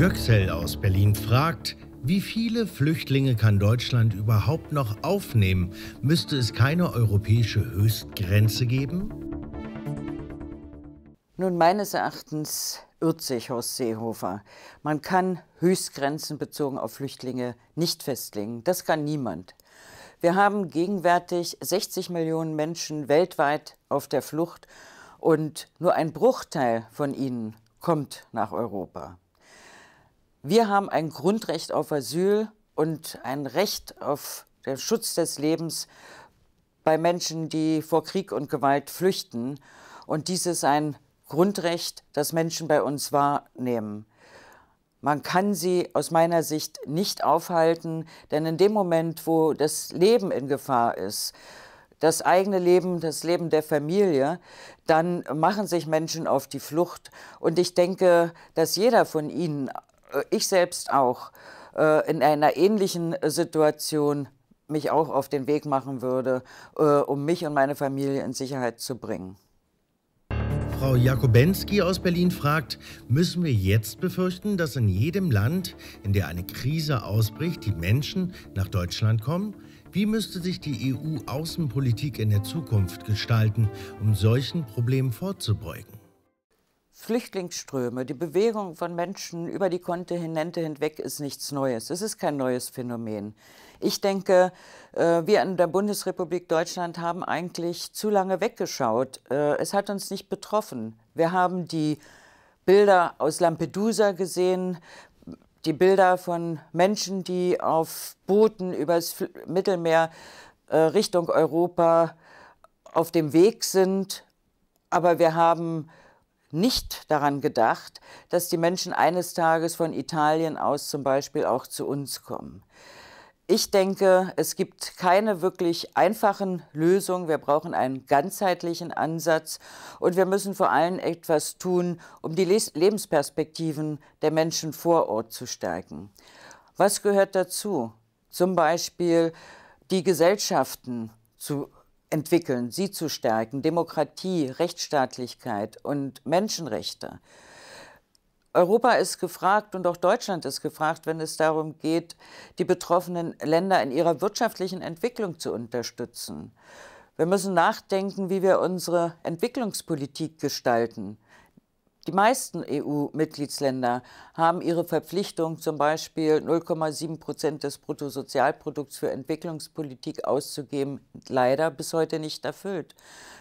Göksel aus Berlin fragt, wie viele Flüchtlinge kann Deutschland überhaupt noch aufnehmen? Müsste es keine europäische Höchstgrenze geben? Nun, meines Erachtens irrt sich Horst Seehofer. Man kann Höchstgrenzen bezogen auf Flüchtlinge nicht festlegen. Das kann niemand. Wir haben gegenwärtig 60 Millionen Menschen weltweit auf der Flucht und nur ein Bruchteil von ihnen kommt nach Europa. Wir haben ein Grundrecht auf Asyl und ein Recht auf den Schutz des Lebens bei Menschen, die vor Krieg und Gewalt flüchten. Und dies ist ein Grundrecht, das Menschen bei uns wahrnehmen. Man kann sie aus meiner Sicht nicht aufhalten, denn in dem Moment, wo das Leben in Gefahr ist, das eigene Leben, das Leben der Familie, dann machen sich Menschen auf die Flucht. Und ich denke, dass jeder von Ihnen äh, ich selbst auch äh, in einer ähnlichen Situation mich auch auf den Weg machen würde, äh, um mich und meine Familie in Sicherheit zu bringen. Frau Jakobensky aus Berlin fragt, müssen wir jetzt befürchten, dass in jedem Land, in der eine Krise ausbricht, die Menschen nach Deutschland kommen? Wie müsste sich die EU-Außenpolitik in der Zukunft gestalten, um solchen Problemen vorzubeugen? Flüchtlingsströme, die Bewegung von Menschen über die Kontinente hinweg ist nichts Neues. Es ist kein neues Phänomen. Ich denke, äh, wir in der Bundesrepublik Deutschland haben eigentlich zu lange weggeschaut. Äh, es hat uns nicht betroffen. Wir haben die Bilder aus Lampedusa gesehen, die Bilder von Menschen, die auf Booten übers Mittelmeer äh, Richtung Europa auf dem Weg sind. Aber wir haben nicht daran gedacht, dass die Menschen eines Tages von Italien aus zum Beispiel auch zu uns kommen. Ich denke, es gibt keine wirklich einfachen Lösungen. Wir brauchen einen ganzheitlichen Ansatz und wir müssen vor allem etwas tun, um die Lebensperspektiven der Menschen vor Ort zu stärken. Was gehört dazu? Zum Beispiel die Gesellschaften zu entwickeln, sie zu stärken, Demokratie, Rechtsstaatlichkeit und Menschenrechte. Europa ist gefragt und auch Deutschland ist gefragt, wenn es darum geht, die betroffenen Länder in ihrer wirtschaftlichen Entwicklung zu unterstützen. Wir müssen nachdenken, wie wir unsere Entwicklungspolitik gestalten. Die meisten EU-Mitgliedsländer haben ihre Verpflichtung, zum Beispiel 0,7 Prozent des Bruttosozialprodukts für Entwicklungspolitik auszugeben, leider bis heute nicht erfüllt.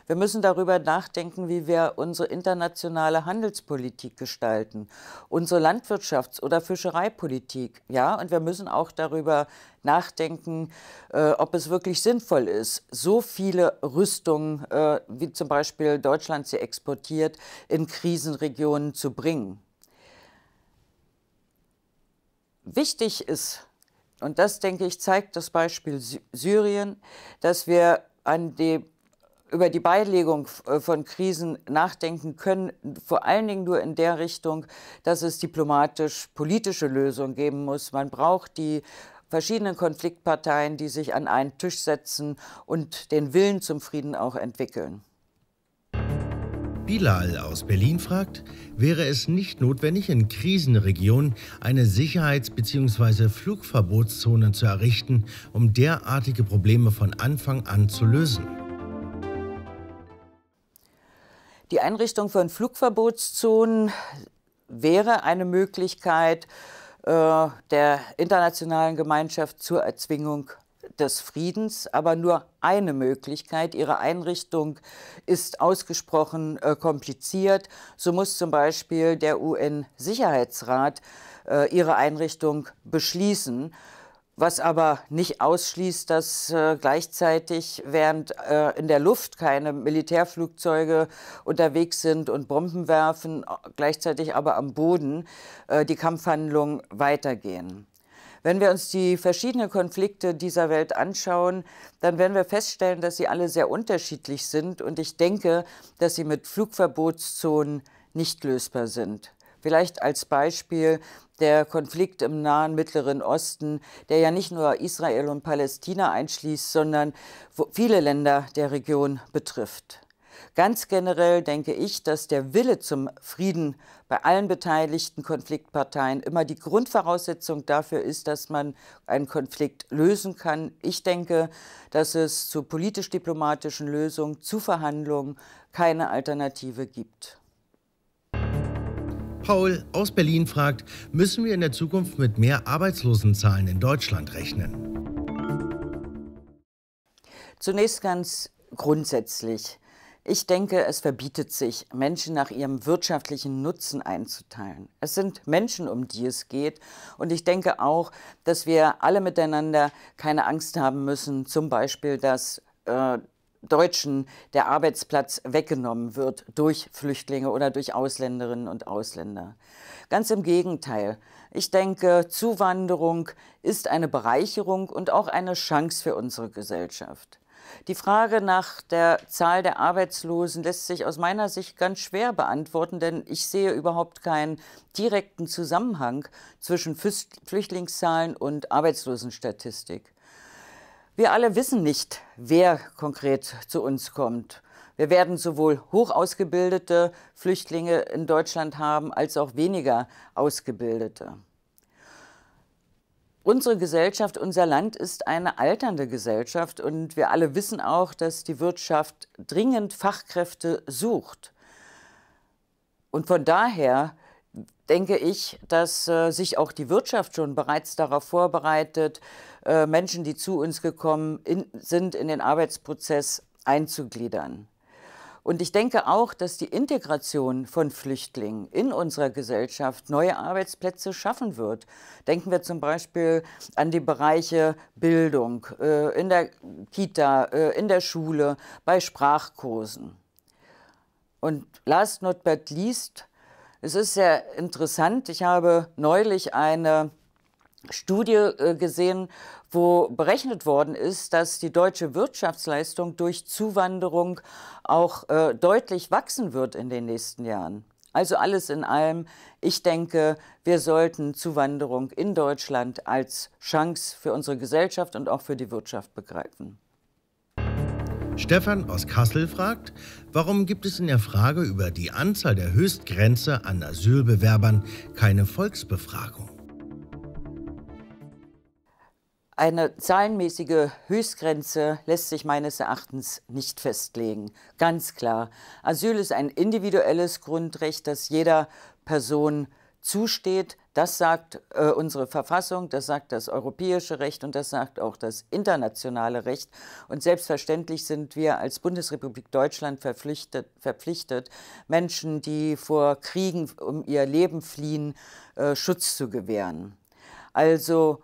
Wir müssen darüber nachdenken, wie wir unsere internationale Handelspolitik gestalten, unsere Landwirtschafts- oder Fischereipolitik. Ja, und wir müssen auch darüber nachdenken, äh, ob es wirklich sinnvoll ist, so viele Rüstungen, äh, wie zum Beispiel Deutschland sie exportiert, in Krisenregionen zu bringen. Wichtig ist, und das, denke ich, zeigt das Beispiel Syrien, dass wir an die über die Beilegung äh, von Krisen nachdenken können, vor allen Dingen nur in der Richtung, dass es diplomatisch-politische Lösungen geben muss. Man braucht die verschiedenen Konfliktparteien, die sich an einen Tisch setzen und den Willen zum Frieden auch entwickeln. Bilal aus Berlin fragt, wäre es nicht notwendig, in Krisenregionen eine Sicherheits- bzw. Flugverbotszone zu errichten, um derartige Probleme von Anfang an zu lösen? Die Einrichtung von Flugverbotszonen wäre eine Möglichkeit, äh, der internationalen Gemeinschaft zur Erzwingung des Friedens, aber nur eine Möglichkeit. Ihre Einrichtung ist ausgesprochen äh, kompliziert. So muss zum Beispiel der UN-Sicherheitsrat äh, ihre Einrichtung beschließen was aber nicht ausschließt, dass äh, gleichzeitig während äh, in der Luft keine Militärflugzeuge unterwegs sind und Bomben werfen, äh, gleichzeitig aber am Boden äh, die Kampfhandlungen weitergehen. Wenn wir uns die verschiedenen Konflikte dieser Welt anschauen, dann werden wir feststellen, dass sie alle sehr unterschiedlich sind und ich denke, dass sie mit Flugverbotszonen nicht lösbar sind. Vielleicht als Beispiel der Konflikt im nahen Mittleren Osten, der ja nicht nur Israel und Palästina einschließt, sondern viele Länder der Region betrifft. Ganz generell denke ich, dass der Wille zum Frieden bei allen beteiligten Konfliktparteien immer die Grundvoraussetzung dafür ist, dass man einen Konflikt lösen kann. Ich denke, dass es zu politisch-diplomatischen Lösungen, zu Verhandlungen keine Alternative gibt. Paul aus Berlin fragt, müssen wir in der Zukunft mit mehr Arbeitslosenzahlen in Deutschland rechnen? Zunächst ganz grundsätzlich. Ich denke, es verbietet sich, Menschen nach ihrem wirtschaftlichen Nutzen einzuteilen. Es sind Menschen, um die es geht. Und ich denke auch, dass wir alle miteinander keine Angst haben müssen, zum Beispiel, dass äh, Deutschen der Arbeitsplatz weggenommen wird durch Flüchtlinge oder durch Ausländerinnen und Ausländer. Ganz im Gegenteil. Ich denke, Zuwanderung ist eine Bereicherung und auch eine Chance für unsere Gesellschaft. Die Frage nach der Zahl der Arbeitslosen lässt sich aus meiner Sicht ganz schwer beantworten, denn ich sehe überhaupt keinen direkten Zusammenhang zwischen Flüchtlingszahlen und Arbeitslosenstatistik. Wir alle wissen nicht, wer konkret zu uns kommt. Wir werden sowohl hoch ausgebildete Flüchtlinge in Deutschland haben, als auch weniger ausgebildete. Unsere Gesellschaft, unser Land ist eine alternde Gesellschaft und wir alle wissen auch, dass die Wirtschaft dringend Fachkräfte sucht. Und von daher denke ich, dass äh, sich auch die Wirtschaft schon bereits darauf vorbereitet, äh, Menschen, die zu uns gekommen in, sind, in den Arbeitsprozess einzugliedern. Und ich denke auch, dass die Integration von Flüchtlingen in unserer Gesellschaft neue Arbeitsplätze schaffen wird. Denken wir zum Beispiel an die Bereiche Bildung, äh, in der Kita, äh, in der Schule, bei Sprachkursen. Und last not but least es ist sehr interessant. Ich habe neulich eine Studie äh, gesehen, wo berechnet worden ist, dass die deutsche Wirtschaftsleistung durch Zuwanderung auch äh, deutlich wachsen wird in den nächsten Jahren. Also alles in allem, ich denke, wir sollten Zuwanderung in Deutschland als Chance für unsere Gesellschaft und auch für die Wirtschaft begreifen. Stefan aus Kassel fragt, warum gibt es in der Frage über die Anzahl der Höchstgrenze an Asylbewerbern keine Volksbefragung? Eine zahlenmäßige Höchstgrenze lässt sich meines Erachtens nicht festlegen. Ganz klar, Asyl ist ein individuelles Grundrecht, das jeder Person zusteht, das sagt äh, unsere Verfassung, das sagt das europäische Recht und das sagt auch das internationale Recht. Und selbstverständlich sind wir als Bundesrepublik Deutschland verpflichtet, verpflichtet Menschen, die vor Kriegen um ihr Leben fliehen, äh, Schutz zu gewähren. Also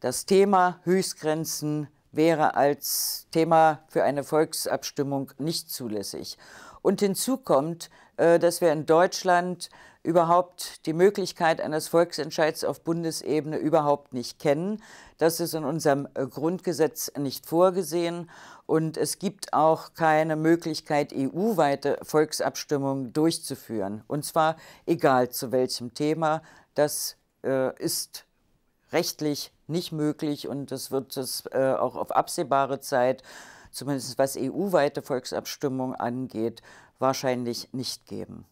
das Thema Höchstgrenzen wäre als Thema für eine Volksabstimmung nicht zulässig. Und hinzu kommt, äh, dass wir in Deutschland überhaupt die Möglichkeit eines Volksentscheids auf Bundesebene überhaupt nicht kennen. Das ist in unserem äh, Grundgesetz nicht vorgesehen und es gibt auch keine Möglichkeit, EU-weite Volksabstimmungen durchzuführen. Und zwar egal zu welchem Thema, das äh, ist rechtlich nicht möglich und das wird es äh, auch auf absehbare Zeit äh, zumindest was EU-weite Volksabstimmung angeht, wahrscheinlich nicht geben.